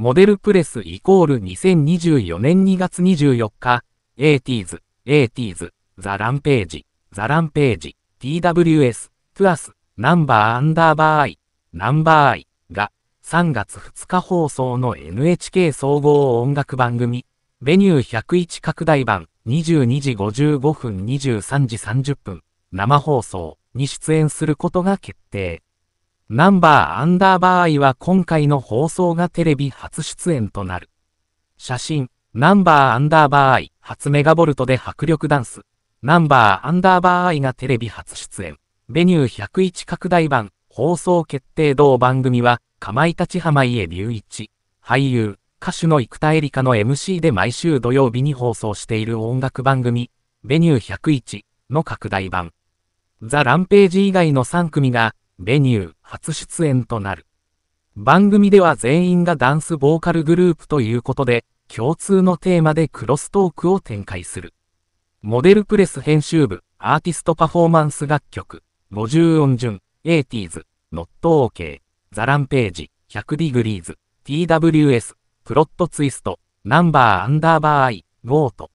モデルプレスイコール2024年2月24日、エティーズ、エーティーズ、ザ・ランページ、ザ・ランページ、TWS、プゥアス、ナンバーアンダーバーイ、ナンバーアイが3月2日放送の NHK 総合音楽番組、ベニュー101拡大版22時55分23時30分生放送に出演することが決定。ナンバーアンダーバーイは今回の放送がテレビ初出演となる。写真、ナンバーアンダーバーイ、初メガボルトで迫力ダンス。ナンバーアンダーバーイがテレビ初出演。ベニュー101拡大版、放送決定同番組は、かまいたち濱家隆一。俳優、歌手の生田絵梨花の MC で毎週土曜日に放送している音楽番組、ベニュー101の拡大版。ザ・ランページ以外の3組が、ベニュー、初出演となる。番組では全員がダンスボーカルグループということで、共通のテーマでクロストークを展開する。モデルプレス編集部、アーティストパフォーマンス楽曲、50音順、80s、Not OK、ザランページ、100ディグリーズ、TWS、プロットツイスト、ナンバーアンダーバー I、ゴート。